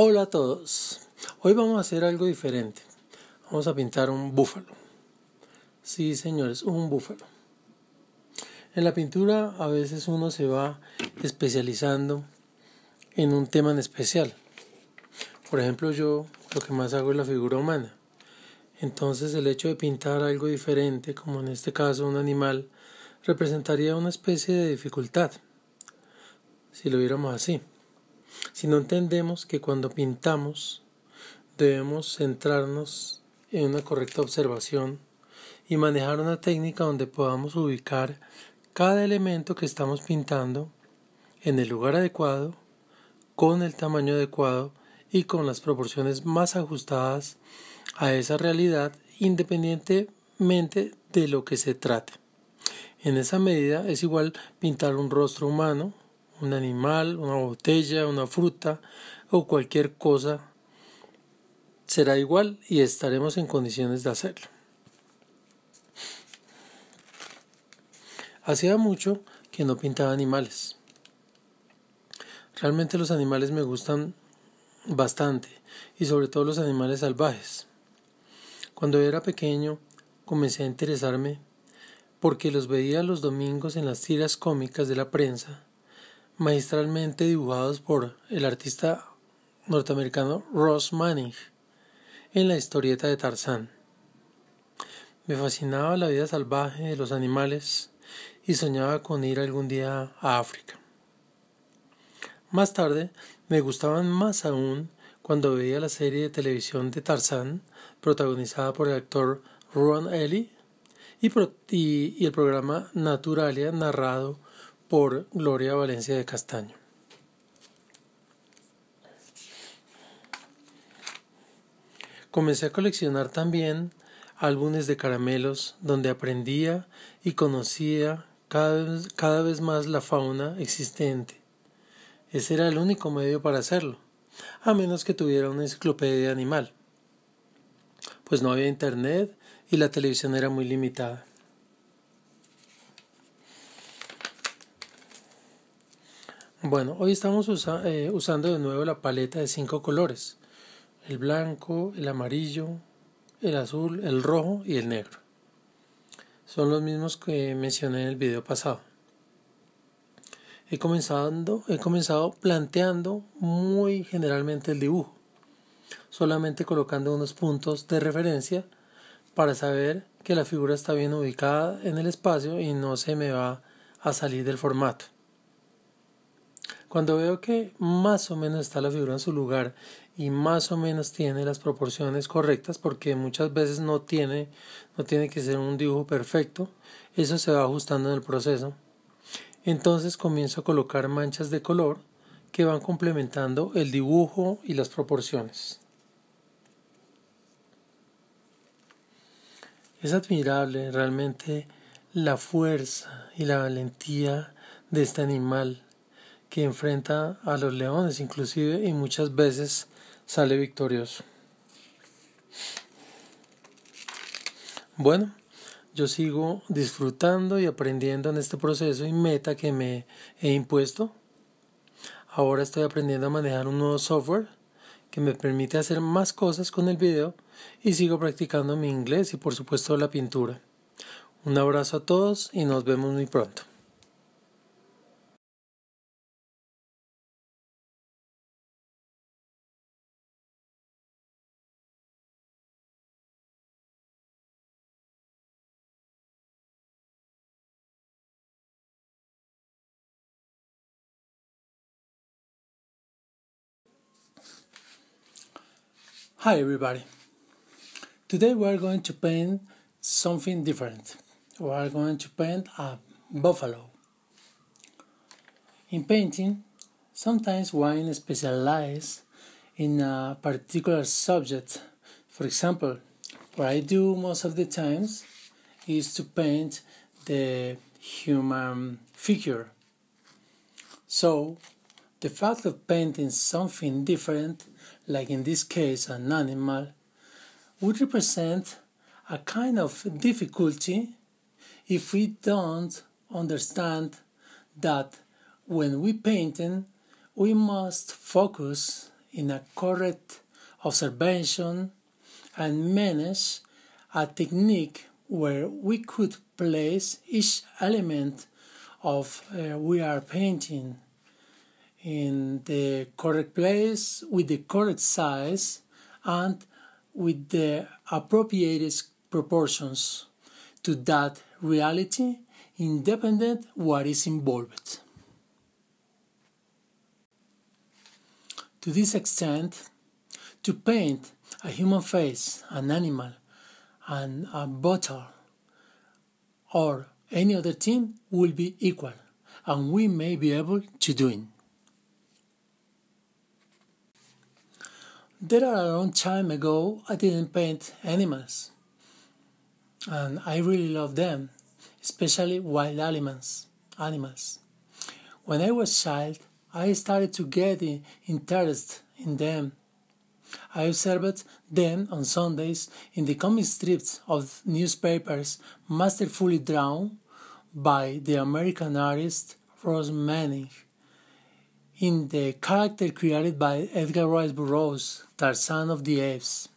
Hola a todos. Hoy vamos a hacer algo diferente. Vamos a pintar un búfalo. Sí, señores, un búfalo. En la pintura a veces uno se va especializando en un tema en especial. Por ejemplo, yo lo que más hago es la figura humana. Entonces el hecho de pintar algo diferente, como en este caso un animal, representaría una especie de dificultad, si lo viéramos así si no entendemos que cuando pintamos debemos centrarnos en una correcta observación y manejar una técnica donde podamos ubicar cada elemento que estamos pintando en el lugar adecuado, con el tamaño adecuado y con las proporciones más ajustadas a esa realidad independientemente de lo que se trate. En esa medida es igual pintar un rostro humano, un animal, una botella, una fruta o cualquier cosa, será igual y estaremos en condiciones de hacerlo. Hacía mucho que no pintaba animales. Realmente los animales me gustan bastante y sobre todo los animales salvajes. Cuando era pequeño comencé a interesarme porque los veía los domingos en las tiras cómicas de la prensa magistralmente dibujados por el artista norteamericano Ross Manning en la historieta de Tarzán. Me fascinaba la vida salvaje de los animales y soñaba con ir algún día a África. Más tarde, me gustaban más aún cuando veía la serie de televisión de Tarzán, protagonizada por el actor Ron Ellie, y el programa Naturalia, narrado por Gloria Valencia de Castaño. Comencé a coleccionar también álbumes de caramelos donde aprendía y conocía cada vez, cada vez más la fauna existente. Ese era el único medio para hacerlo, a menos que tuviera una enciclopedia animal, pues no había internet y la televisión era muy limitada. Bueno, hoy estamos eh, usando de nuevo la paleta de cinco colores. El blanco, el amarillo, el azul, el rojo y el negro. Son los mismos que mencioné en el video pasado. He he comenzado planteando muy generalmente el dibujo, solamente colocando unos puntos de referencia para saber que la figura está bien ubicada en el espacio y no se me va a salir del formato. Cuando veo que más o menos está la figura en su lugar y más o menos tiene las proporciones correctas, porque muchas veces no tiene, no tiene que ser un dibujo perfecto, eso se va ajustando en el proceso. Entonces comienzo a colocar manchas de color que van complementando el dibujo y las proporciones. Es admirable realmente la fuerza y la valentía de este animal que enfrenta a los leones inclusive y muchas veces sale victorioso. Bueno, yo sigo disfrutando y aprendiendo en este proceso y meta que me he impuesto. Ahora estoy aprendiendo a manejar un nuevo software que me permite hacer más cosas con el video y sigo practicando mi inglés y por supuesto la pintura. Un abrazo a todos y nos vemos muy pronto. Hi everybody. Today we are going to paint something different. We are going to paint a buffalo. In painting, sometimes one specializes in a particular subject. For example, what I do most of the times is to paint the human figure. So the fact of painting something different, like in this case an animal, would represent a kind of difficulty if we don't understand that when we painting we must focus in a correct observation and manage a technique where we could place each element of uh, we are painting in the correct place with the correct size and with the appropriate proportions to that reality independent what is involved to this extent to paint a human face an animal and a bottle or any other thing will be equal and we may be able to do it There are a long time ago, I didn't paint animals, and I really love them, especially wild animals. Animals. When I was child, I started to get interested in them. I observed them on Sundays in the comic strips of newspapers, masterfully drawn by the American artist Rose Manning in the character created by Edgar Rice Burroughs, Tarzan of the Apes.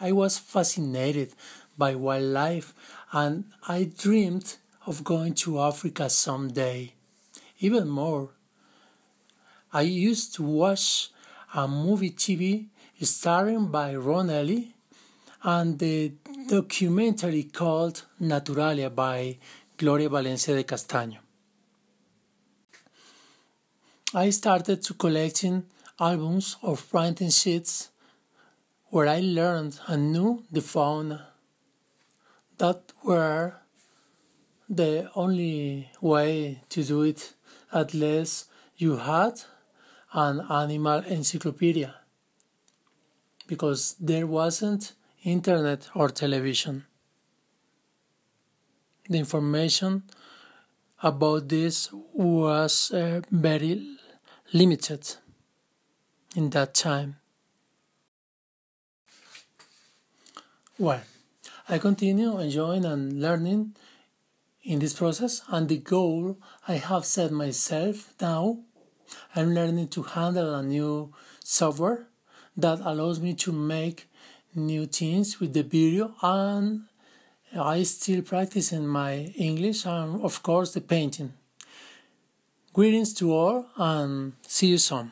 I was fascinated by wildlife and I dreamed of going to Africa someday. Even more, I used to watch a movie TV starring by Ron Ellie and the documentary called Naturalia by Gloria Valencia de Castaño. I started to collecting albums of printing sheets where I learned and knew the fauna. That were the only way to do it unless you had an animal encyclopedia because there wasn't internet or television. The information about this was uh, very limited in that time. Well, I continue enjoying and learning in this process, and the goal I have set myself now, I'm learning to handle a new software that allows me to make new things with the video, and I still practicing my English and of course the painting. Greetings to all and see you soon.